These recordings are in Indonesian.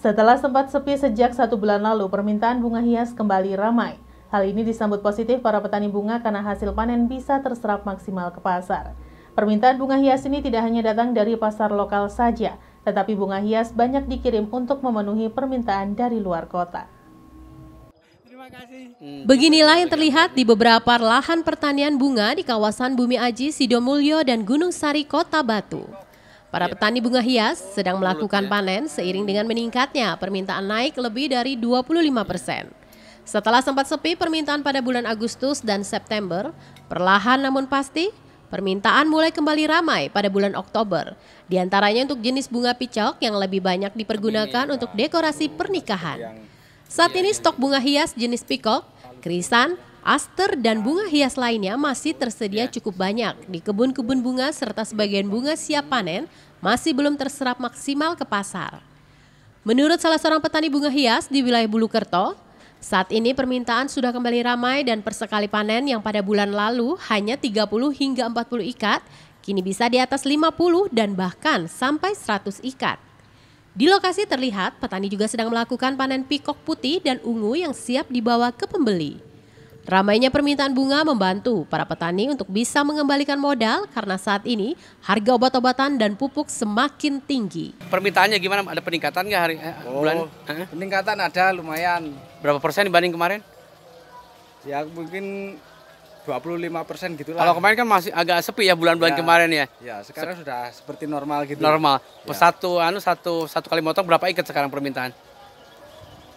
Setelah sempat sepi sejak satu bulan lalu, permintaan bunga hias kembali ramai. Hal ini disambut positif para petani bunga karena hasil panen bisa terserap maksimal ke pasar. Permintaan bunga hias ini tidak hanya datang dari pasar lokal saja, tetapi bunga hias banyak dikirim untuk memenuhi permintaan dari luar kota. Hmm. Beginilah yang terlihat di beberapa lahan pertanian bunga di kawasan Bumi Aji, Sidomulyo, dan Gunung Sari, Kota Batu. Para iya. petani bunga hias sedang melakukan iya. panen seiring dengan meningkatnya permintaan naik lebih dari 25 persen. Setelah sempat sepi permintaan pada bulan Agustus dan September, perlahan namun pasti permintaan mulai kembali ramai pada bulan Oktober. Di antaranya untuk jenis bunga picok yang lebih banyak dipergunakan iya. untuk dekorasi pernikahan. Saat ini stok bunga hias jenis picok, krisan, Aster dan bunga hias lainnya masih tersedia ya. cukup banyak di kebun-kebun bunga serta sebagian bunga siap panen masih belum terserap maksimal ke pasar. Menurut salah seorang petani bunga hias di wilayah Bulukerto, saat ini permintaan sudah kembali ramai dan persekali panen yang pada bulan lalu hanya 30 hingga 40 ikat, kini bisa di atas 50 dan bahkan sampai 100 ikat. Di lokasi terlihat petani juga sedang melakukan panen pikok putih dan ungu yang siap dibawa ke pembeli. Ramainya permintaan bunga membantu para petani untuk bisa mengembalikan modal karena saat ini harga obat-obatan dan pupuk semakin tinggi. Permintaannya gimana? Ada peningkatan nggak hari eh, oh, bulan? Peningkatan ada lumayan. Berapa persen dibanding kemarin? Ya mungkin 25 persen gitu lah. Kalau kemarin kan masih agak sepi ya bulan-bulan ya, kemarin ya. Ya sekarang Se sudah seperti normal gitu. Normal. Ya. Satu anu satu satu kali motong berapa ikat sekarang permintaan?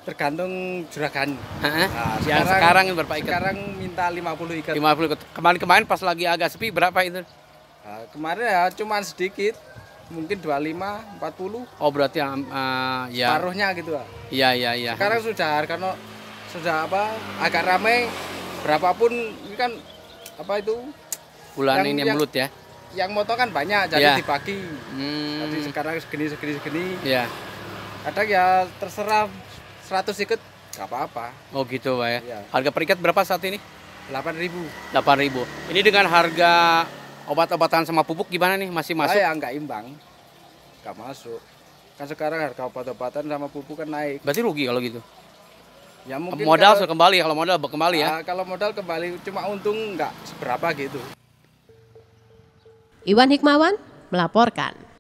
tergantung juragan. Nah, sekarang, yang sekarang berapa ikat? Sekarang minta 50 ikat. 50 ikat. Kemarin-kemarin pas lagi agak sepi berapa itu? Nah, kemarin ya cuma sedikit. Mungkin 25, 40. Oh, berarti yang uh, ya. Paruhnya gitu, Pak. Iya, iya, iya. Sekarang sudah karena sudah apa? Agak ramai berapapun ini kan apa itu? Bulan yang, ini yang mulut ya. Yang motor kan banyak jadi yeah. dibagi. Hmm. Jadi sekarang segini segini segini. Iya. Yeah. Kadang ya terserah 100 ikut nggak apa-apa. Oh gitu pak ya. Iya. Harga perikat berapa saat ini? 8.000. 8.000. Ini dengan harga obat-obatan sama pupuk gimana nih? Masih masuk? Saya nggak imbang. Nggak masuk. Kan sekarang harga obat-obatan sama pupuk kan naik. Berarti rugi kalau gitu? Ya mungkin modal kalau, kembali ya, kalau modal kembali ya. Ah, kalau modal kembali cuma untung nggak seberapa gitu. Iwan Hikmawan melaporkan.